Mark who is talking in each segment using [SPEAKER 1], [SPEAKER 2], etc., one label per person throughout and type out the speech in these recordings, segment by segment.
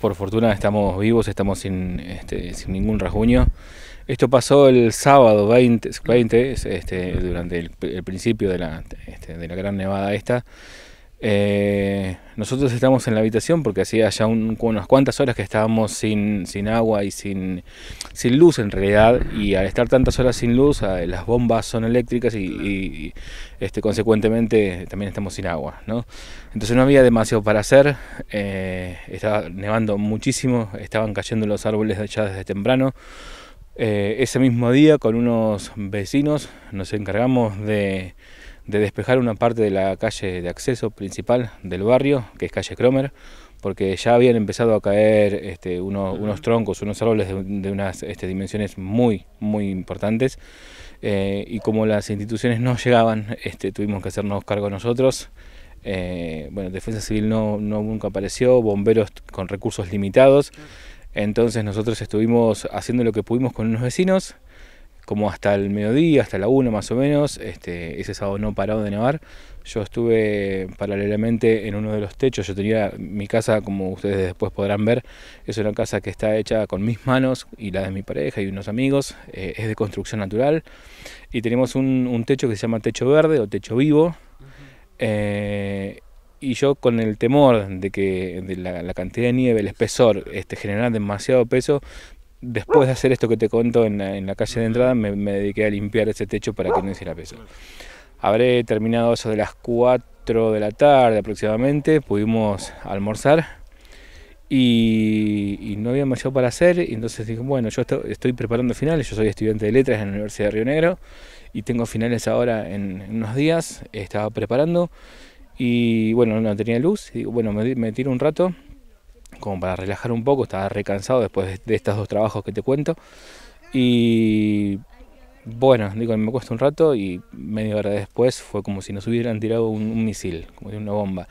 [SPEAKER 1] Por fortuna estamos vivos, estamos sin, este, sin ningún rasguño. Esto pasó el sábado 20, 20 este, durante el, principio de la, este, de la gran nevada esta. Eh, nosotros estamos en la habitación porque hacía ya unas cuantas horas que estábamos sin, agua y sin, luz en realidad y al estar tantas horas sin luz ah, las bombas son eléctricas y, este, consecuentemente también estamos sin agua. ¿no? Entonces no había demasiado para hacer, eh, estaba nevando muchísimo, estaban cayendo los árboles ya desde temprano. Eh, ese mismo día con unos vecinos nos encargamos de de despejar una parte de la calle de acceso principal del barrio, que es calle Cromer, porque ya habían empezado a caer este, unos troncos, unos árboles de, unas este, dimensiones muy, muy importantes. Eh, y como las instituciones no llegaban, este, tuvimos que hacernos cargo nosotros. Eh, bueno, Defensa Civil no, no, nunca apareció, bomberos con recursos limitados. Entonces nosotros estuvimos haciendo lo que pudimos con unos vecinos como hasta el mediodía, hasta la 1 más o menos, este, ese sábado no parado de nevar. Yo estuve paralelamente en uno de los techos, yo tenía mi casa, como ustedes después podrán ver, es una casa que está hecha con mis manos y la de mi pareja y unos amigos, eh, es de construcción natural y tenemos un, techo que se llama techo verde o techo vivo. Eh, y yo con el temor de que la, cantidad de nieve, el espesor, este, generara demasiado peso, después de hacer esto que te cuento en la, calle de entrada, me, dediqué a limpiar ese techo para que no hiciera peso. Habré terminado eso de las 4 de la tarde aproximadamente, pudimos almorzar y, no había demasiado para hacer, y entonces dije, bueno, yo estoy, preparando finales, yo soy estudiante de letras en la Universidad de Río Negro y tengo finales ahora en, unos días, estaba preparando y bueno, no tenía luz, y digo, bueno, me, me tiro un rato como para relajar un poco, estaba recansado después de, estos dos trabajos que te cuento. Y bueno, digo, me cuesta un rato y media hora después fue como si nos hubieran tirado un, misil, como de una bomba.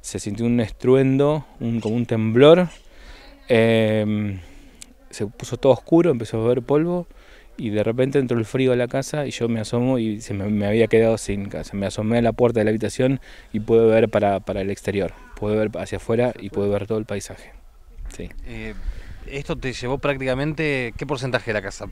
[SPEAKER 1] Se sintió un estruendo, como un temblor. Em, se puso todo oscuro, empezó a ver polvo y de repente entró el frío a la casa y yo me asomo y se me, había quedado sin casa. Me asomé a la puerta de la habitación y pude ver para, para el exterior, pude ver hacia afuera y pude ver todo el paisaje. Eh, esto te llevó prácticamente, ¿qué porcentaje de la casa?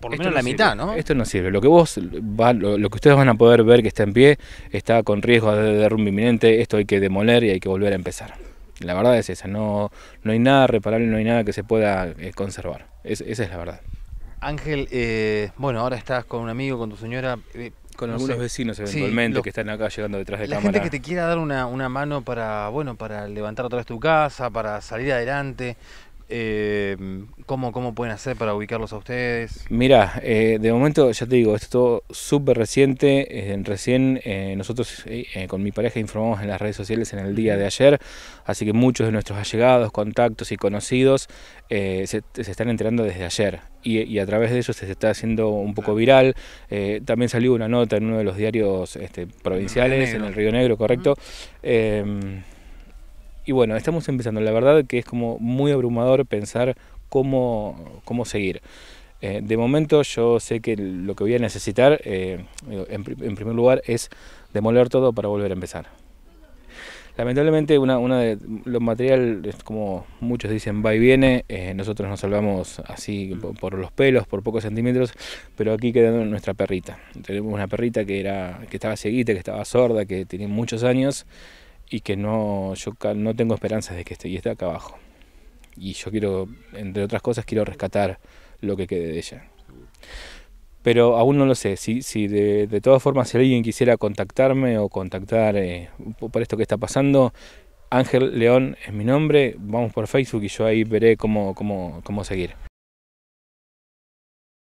[SPEAKER 1] por lo menos la mitad, ¿no? Esto no sirve. Lo que vos lo, que ustedes van a poder ver que está en pie está con riesgo de derrumbe inminente. Esto hay que demoler y hay que volver a empezar. La verdad es esa. No, no hay nada reparable, no hay nada que se pueda eh, conservar. esa es la verdad. Ángel, eh, bueno, ahora estás con un amigo, con tu señora. Con algunos vecinos eventualmente que están acá llegando detrás de la cámara. La gente que te quiera dar una, una mano para, bueno, para levantar otra vez tu casa, para salir adelante. Em, ¿cómo, ¿Cómo pueden hacer para ubicarlos a ustedes? Mira, eh, de momento, ya te digo, esto es súper reciente. Eh, recién eh, nosotros con mi pareja informamos en las redes sociales en el día de ayer, así que muchos de nuestros allegados, contactos y conocidos se, están enterando desde ayer. Y, a través de ellos se está haciendo un poco viral. también salió una nota en uno de los diarios este, provinciales, en el Río Negro, correcto y bueno, estamos empezando. La verdad que es como muy abrumador pensar cómo, cómo seguir. Eh, de momento yo sé que lo que voy a necesitar, eh, en, primer lugar, es demoler todo para volver a empezar. Lamentablemente, una, de los materiales, como muchos dicen, va y viene, eh, nosotros nos salvamos así por, los pelos, por pocos centímetros, pero aquí queda nuestra perrita. Tenemos una perrita que, era, que estaba cieguita, que estaba sorda, que tenía muchos años, y que no, yo no tengo esperanzas de que esté y esté acá abajo. Y yo quiero, entre otras cosas, quiero rescatar lo que quede de ella. Pero aún no lo sé. Si, si de, todas formas si alguien quisiera contactarme o contactar eh, por esto que está pasando, Ángel León es mi nombre. Vamos por Facebook y yo ahí veré cómo, cómo seguir.